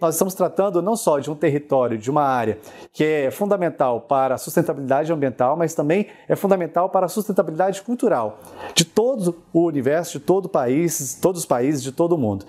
nós estamos tratando não só de um território, de uma área que é fundamental para a sustentabilidade ambiental, mas também é fundamental para a sustentabilidade cultural de todo o universo, de todo o país, de todos os países, de todo o mundo.